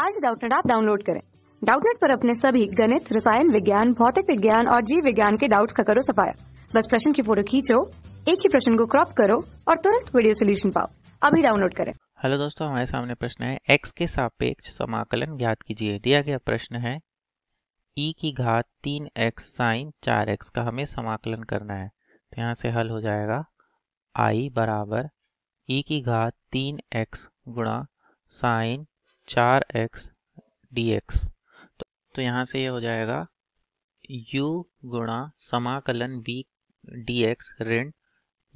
आज डाउटनेट आप डाउनलोड करें डाउटनेट पर अपने सभी गणित रसायन विज्ञान भौतिक विज्ञान और जीव विज्ञान के डाउट्स का करो सफाया बस प्रश्न की फोटो खींचो एक ही प्रश्न को क्रॉप करो और तुरंत वीडियो सोल्यूशन पाओ अभी डाउनलोड करें हेलो दोस्तों हमारे सामने प्रश्न है एक्स के सापेक्ष समाकलन ज्ञात कीजिए दिया गया प्रश्न है ई e की घात तीन एक्स साइन चार एक्स का हमें समाकलन करना है तो यहाँ से हल हो जाएगा आई बराबर ई e की घात तीन एक्स गुणा साइन चार एक्स डी एक्स तो यहाँ से ये यह हो जाएगा u गुणा समाकलन v डी एक्स ऋण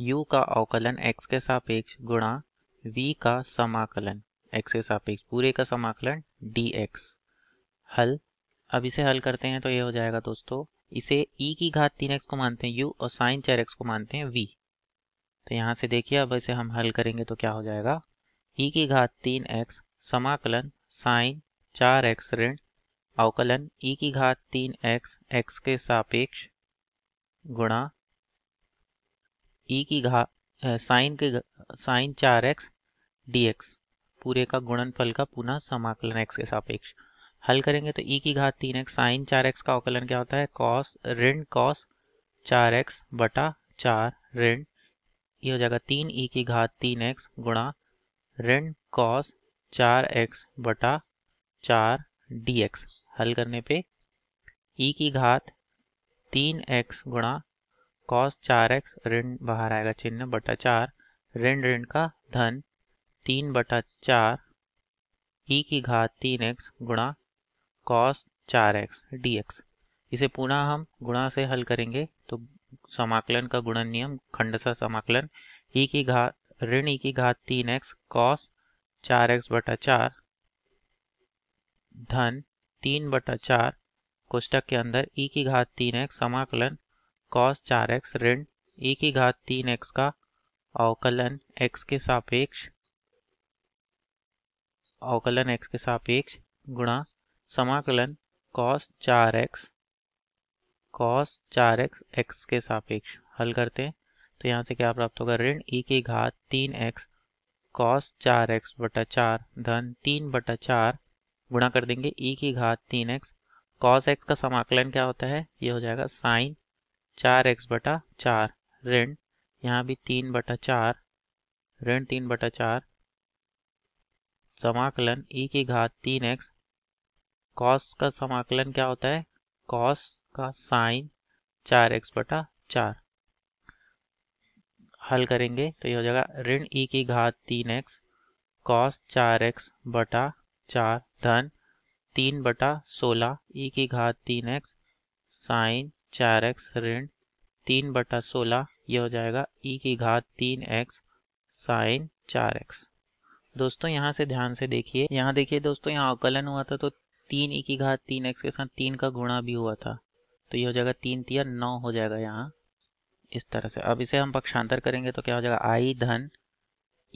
यू का अवकलन x के सापेक्ष गुणा v का समाकलन x के सापेक्ष पूरे का समाकलन डी एक्स हल अब इसे हल करते हैं तो ये हो जाएगा दोस्तों इसे e की घात तीन एक्स को मानते हैं u और साइन चार एक्स को मानते हैं v तो यहाँ से देखिए अब इसे हम हल करेंगे तो क्या हो जाएगा e की घात तीन एक्स समाकलन साइन चार एक्स ऋण अवकलन ई की घात तीन एक्स एक्स के सापेक्ष गुणा e की घात साइन के साइन चार एक्स डी एक्स पूरे का गुणनफल का पुनः समाकलन एक्स के सापेक्ष हल करेंगे तो ई की घात तीन एक्स साइन चार एक्स का अवकलन क्या होता है कॉस ऋण कॉस चार एक्स बटा चार ऋण ये हो जाएगा तीन ई की घात तीन एक्स गुणा ऋण कॉस चार एक्स बटा चार डी एक्स हल करने पे ई की घात तीन एक्स गुणा कॉस चार एक्स ऋण बाहर आएगा चिन्ह बटा चार ऋण ऋण का धन तीन बटा चार ई की घात तीन एक्स गुणा कॉस चार एक्स डी एक्स इसे पुनः हम गुणा से हल करेंगे तो समाकलन का गुणन नियम खंडसा समाकलन ई की घात ऋण ई की घात तीन एक्स कॉस चार एक्स बटा चार धन तीन बटा चार कोष्टक के अंदर ई e की घात तीन एक्स समाकलन कॉस चार एक्स ऋण ई e की घात तीन एक्स का अवकलन एक्स के सापेक्ष अवकलन एक्स के सापेक्ष गुणा समाकलन कॉस चार एक्स कॉस चार एक्स एक्स के सापेक्ष हल करते हैं तो यहाँ से क्या प्राप्त होगा ऋण ई e की घात तीन एक्स कॉस चार एक्स बटा चार धन तीन बटा चार गुणा कर देंगे ई e की घात तीन एक्स कॉस एक्स का समाकलन क्या होता है ये हो जाएगा साइन चार एक्स बटा चार ऋण यहाँ भी तीन बटा चार ऋण तीन बटा चार समाकलन ई e की घात तीन एक्स कॉस का समाकलन क्या होता है कॉस का साइन चार एक्स बटा चार हल करेंगे तो ये हो जाएगा ऋण ई की घात तीन एक्स कॉस चार एक्स बटा चार धन तीन बटा सोलह ई की घात तीन एक्स साइन चार एक्स ऋण तीन बटा सोलह ये हो जाएगा ई की घात तीन एक्स साइन चार एक्स दोस्तों यहाँ से ध्यान से देखिए यहाँ देखिए दोस्तों यहाँ अवकलन हुआ था तो तीन ई की घात तीन एक्स के साथ तीन का गुणा भी हुआ था तो ये हो जाएगा तीन तिया नौ हो जाएगा यहाँ इस तरह से अब इसे हम पक्षांतर करेंगे तो क्या हो जाएगा आई धन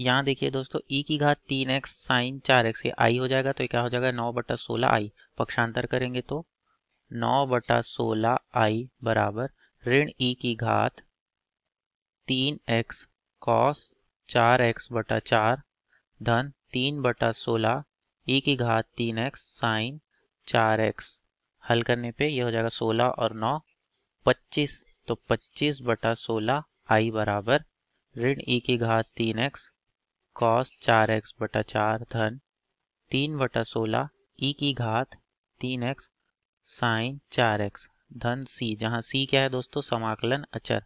यहाँ देखिए दोस्तों ई की घात तीन एक्स साइन चार एक्स ये आई हो जाएगा तो क्या हो जाएगा नौ बटा सोलह आई पक्षांतर करेंगे तो नौ बटा सोलह आई बराबर ऋण ई की घात तीन एक्स कॉस चार एक्स बटा चार धन तीन बटा सोलह ई की घात तीन एक्स साइन चार एक्स हल करने पे ये हो जाएगा सोलह और नौ पच्चीस तो 25 बटा सोलह आई बराबर ऋण ई की घात तीन एक्स कॉस चार एक्स बटा चार धन तीन बटा सोलह ई की घात तीन एक्स साइन चार एक्स धन सी जहां सी क्या है दोस्तों समाकलन अचर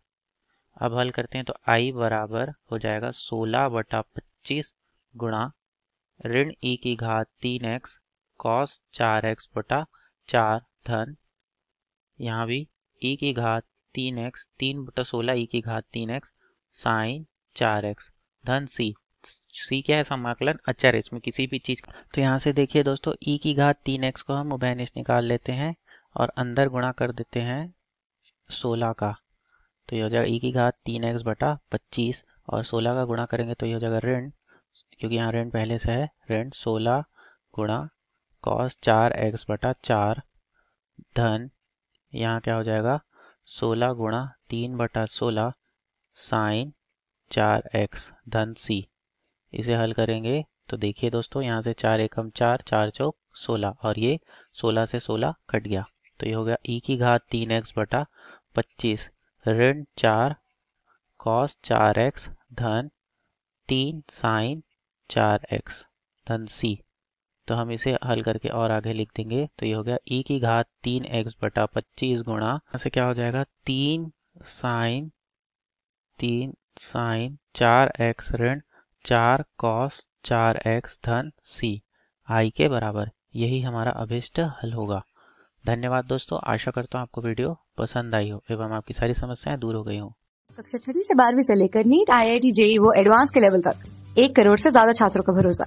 अब हल करते हैं तो आई बराबर हो जाएगा सोलह बटा पच्चीस गुणा ऋण ई की घात तीन एक्स कॉस चार एक्स बटा चार धन यहाँ भी ई की घात तीन एक्स तीन बटा सोलह ई की घात तीन एक्स साइन चार एक्स धन सी सी क्या है समाकलन अचर अच्छा, इसमें किसी भी चीज़ तो यहाँ से देखिए दोस्तों ई की घात तीन एक्स को हम उभयनिष्ठ निकाल लेते हैं और अंदर गुणा कर देते हैं सोलह का तो यह हो जाएगा ई की घात तीन एक्स बटा पच्चीस और सोलह का गुणा करेंगे तो यह हो जाएगा ऋण क्योंकि यहाँ ऋण पहले से है ऋण सोलह गुणा कॉस चार एक्स बटा चार धन यहाँ क्या हो जाएगा सोलह गुणा तीन बटा सोलह साइन चार एक्स धन सी इसे हल करेंगे तो देखिए दोस्तों यहाँ से चार एकम चार चार चौक सोलह और ये सोलह से सोलह कट गया तो ये हो गया ई e की घात तीन एक्स बटा पच्चीस ऋण चार कॉस चार एक्स धन तीन साइन चार एक्स धन सी तो हम इसे हल करके और आगे लिख देंगे तो ये हो गया ई e की घात तीन एक्स बटा पच्चीस गुणा ऐसे क्या हो जाएगा तीन साइन तीन साइन चार एक्स ऋण चार कॉस चार एक्स धन सी आई के बराबर यही हमारा अभिष्ट हल होगा धन्यवाद दोस्तों आशा करता हूँ आपको वीडियो पसंद आई हो एवं आपकी सारी समस्याएं दूर हो गई हो कक्षा छठी से बारहवीं से लेकर NEET I I T JEE वो एडवांस के लेवल तक एक करोड़ से ज्यादा छात्रों का भरोसा